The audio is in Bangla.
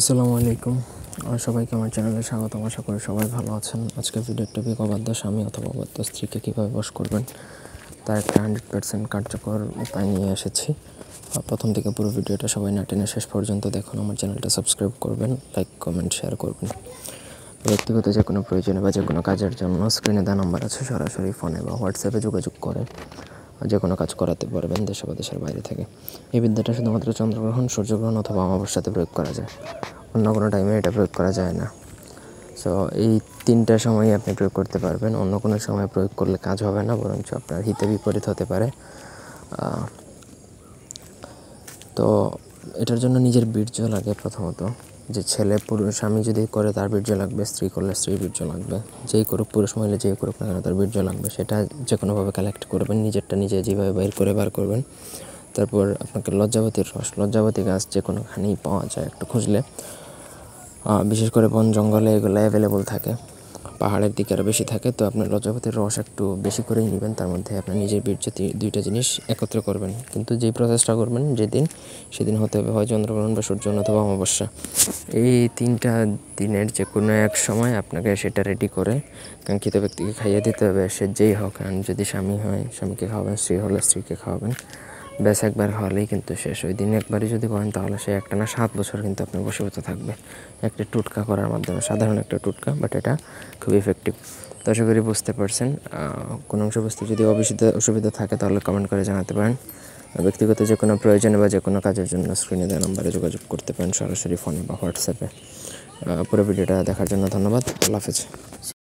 আসসালামু আলাইকুম সবাইকে আমার চ্যানেলে স্বাগত আশা করি সবাই ভালো আছেন আজকের ভিডিওর টপিক অবাধ্য স্বামী অথবা অবাধ্য স্ত্রীকে কীভাবে বস করবেন তার একটা হান্ড্রেড পার্সেন্ট কার্যকর উপায় নিয়ে এসেছি প্রথম থেকে পুরো ভিডিওটা সবাই না টেনে শেষ পর্যন্ত দেখুন আমার চ্যানেলটা সাবস্ক্রাইব করবেন লাইক কমেন্ট শেয়ার করবেন ব্যক্তিগত যে কোনো প্রয়োজনে বা যে কোনো কাজের জন্য স্ক্রিনে দেওয়া নাম্বার আছে সরাসরি ফোনে বা হোয়াটসঅ্যাপে যোগাযোগ করে যে কোনো কাজ করাতে পারবেন দেশে বিদেশের বাইরে থেকে এই বিদ্যাটা শুধুমাত্র চন্দ্রগ্রহণ সূর্যগ্রহণ অথবা অমাবস্যাতে প্রয়োগ করা যায় অন্য কোনো টাইমে এটা প্রয়োগ করা যায় না সো এই তিনটা সময়ই আপনি প্রয়োগ করতে পারবেন অন্য কোনো সময় প্রয়োগ করলে কাজ হবে না বরঞ্চ আপনার হিতে বিপরীত হতে পারে তো এটার জন্য নিজের বীর্য লাগে প্রথমত যে ছেলে পুরুষ স্বামী যদি করে তার বীর্য লাগবে স্ত্রী করলে স্ত্রী বীর্য লাগবে যেই করুক পুরুষ মহিলা যেই করুক না তার বীর্য লাগবে সেটা যে কোনোভাবে কালেক্ট করবেন নিজেরটা নিজে যেভাবে বাইর করে বার করবেন তারপর আপনাকে লজ্জাবতীর রস লজ্জাবতী গাছ যে কোনোখানেই পাওয়া যায় একটু খুঁজলে বিশেষ করে বন জঙ্গলে এগুলো অ্যাভেলেবল থাকে পাহাড়ের দিকে আরও বেশি থাকে তো আপনার লজ্জাপতির রস একটু বেশি করেই নেবেন তার মধ্যে আপনার নিজের বীর্যতি দুইটা জিনিস একত্র করবেন কিন্তু যেই প্রসেসটা করবেন যেদিন সেদিন হতে হবে হয় চন্দ্রগ্রহণ বা সূর্য অথবা অমাবস্যা এই তিনটা দিনের যে কোনো এক সময় আপনাকে সেটা রেডি করে কাঙ্ক্ষিত ব্যক্তিকে খাইয়ে দিতে হবে সে যেই হোক আর যদি স্বামী হয় স্বামীকে খাওয়াবেন স্ত্রী হলে স্ত্রীকে খাওয়াবেন ব্যাস একবার হলেই কিন্তু শেষ ওই দিন একবারই যদি করেন তাহলে সে একটা না সাত বছর কিন্তু আপনি বসীভূত থাকবে একটি টুটকা করার মাধ্যমে সাধারণ একটা টুটকা বাট এটা খুব ইফেক্টিভ তো আশা করি বুঝতে পারছেন কোনো অংশ বুঝতে যদি অসুবিধা অসুবিধা থাকে তাহলে কমেন্ট করে জানাতে পারেন ব্যক্তিগত যে কোনো প্রয়োজনে বা যে কোনো কাজের জন্য স্ক্রিনে দেওয়া নাম্বারে যোগাযোগ করতে পারেন সরাসরি ফোনে বা হোয়াটসঅ্যাপে পুরো ভিডিওটা দেখার জন্য ধন্যবাদ আল্লাহ হাফেজ